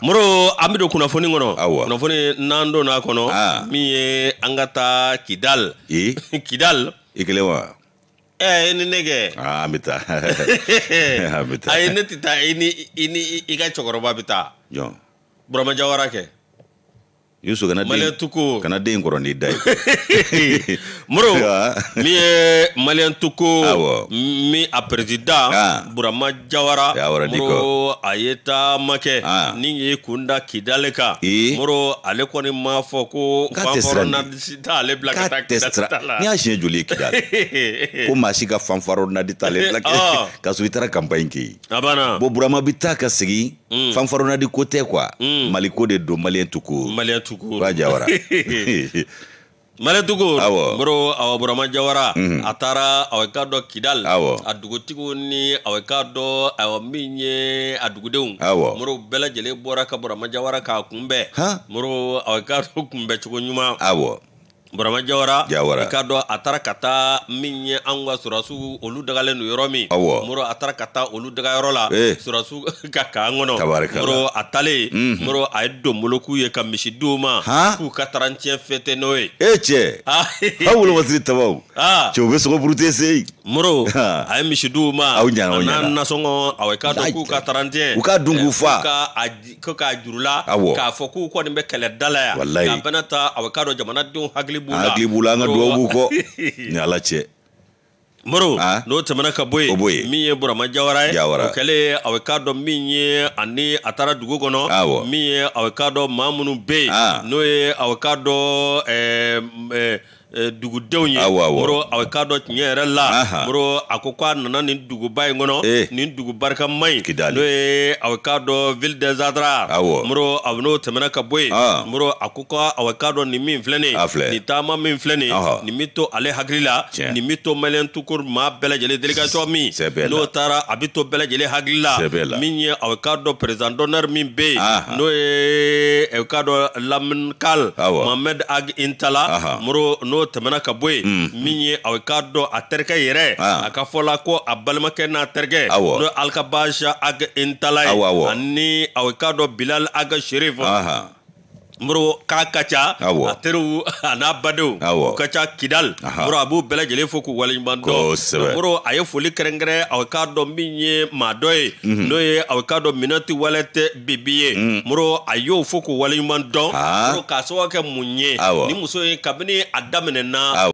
moro an be don kunnafoni kɔnɔ kunnafoni n'an don n'a kɔnɔ ah. min ye an ka taa kidal e? kidal i kelen wa ɛ eh, ni ne kɛ an ah, be taa ayi ah, ne tɛ taa i ni i ka cɛkɔrɔba be taa burama jawara kɛ yusu kana maliyɛn tuko kana den kɔrɔ n'i da ye moro min ye maliyɛn tuko min a perezida burama jawara moro a ye taama kɛ ni ye kunda da kidale kan moro ale kɔni m'a fɔ ko fanfaronadi t'ale bila ah. ka taa kidali la n'i y'a siɲɛ joli ye kidali ko maa si ka fanfaronadi t'ale bila ka sɔrɔ i taara campagne kɛ yen a banna bon burama bɛ taa ka segin fanfaronadi ko tɛ quoi mm. mali ko de don maliyɛn tuko maliyɛn tuko Tugoru. Ba Jawara. Male Tugoru. Awɔ. Bro awɔ Burama Jawara. Mm -hmm. A taara awɔ ka dɔ Kidal. Awɔ. A dugutigiw ni awɔ ka dɔ awɔ min ye a dugudenw. Awɔ. Moro bɛɛ lajɛlen bɔra ka Burama Jawara k'a kunbɛn. Han. Moro awɔ ka dɔ kunbɛncogo ɲuman. Awɔ. burama jawara jawara i k'a dɔn a taara ka taa min ye anw ka surasiw olu dagalen don yɔrɔ min awɔ moro a taara ka taa olu dagayɔrɔ la eh. surasiw ka kan kɔnɔ tabarikala moro a talen mm -hmm. moro a ye donbolo k'u ye ka misi di u ma k'u ka taara n tiɲɛ fɛtɛ n'o ye e cɛ aw ah. wolomasiri tabaw ah. cɛ u bɛ sogo burute se yen moro a ye misi di u ma aw ɲana o ɲana nasɔngɔ awɔ k'a dɔn k'u ka tarantiyɛ u ka dun k'u eh, fa ko k'a jurula awɔ k'a fɔ k'u kɔni bɛ kɛlɛ dala yan walayi k'a bɛna ta awɔ k'a dɔn jamanadenw hakili b'u la hakili b'u la an ka duwawu b'u kɔ ni ala cɛ moro n'o tɛmɛna ka bɔ yen eh, min ye eh, burama jawara ye o kɛlen a bɛ k'a dɔn min ye ani a taara dugu kɔnɔ min ye a bɛ k'a dɔn maa minnu bɛ yen n'o ye a bɛ k'a dɔn ɛɛ ɛɛ Eh, dugudenw ye moro a ka dɔ tiɲɛ yɛrɛ la moro a ko k'a nana nin duguba in kɔnɔ eh. nin dugu barika ma ɲi n'o ye a ka dɔ ville des adra moro a n'o tɛmɛna ka bɔ yen ah. moro a ko ka a ka dɔ nin min filɛ nin ye nin taama min filɛ nin ye nin bɛ to ale hakili la nin bɛ to maliyɛn tukuru maa bɛɛ lajɛlen délégation min n'o taara a bɛ to bɛɛ lajɛlen hakili la min ye a ka dɔ président d'honneur min bɛ yen n'o ye a ka dɔ lamini kal mohamed ag intala moro n'o n'o tɛmɛna ka bɔ yen hmm. min ye aw k'a dɔn a terikɛ yɛrɛ ah. a ka fɔla ko a balimakɛ n'a terikɛ n'o ye alikabaja ag intala ye ani aw k'a dɔn bilal ag sherif muro k'a ka ca a teriw a n'a badenw u ka ca kidal muro a b'u bɛɛ lajɛlen fo k'u waleɲuman dɔn muro a ye foli kɛrɛnkɛrɛn aw k'a dɔn min ye maa dɔ ye mhm. n'o ye aw k'a dɔn minɛti wale tɛ bibi ye muro mhm. a y'o fo k'u waleɲuman dɔn muro k'a sababu kɛ mun ye ni muso ye kabini a daminɛna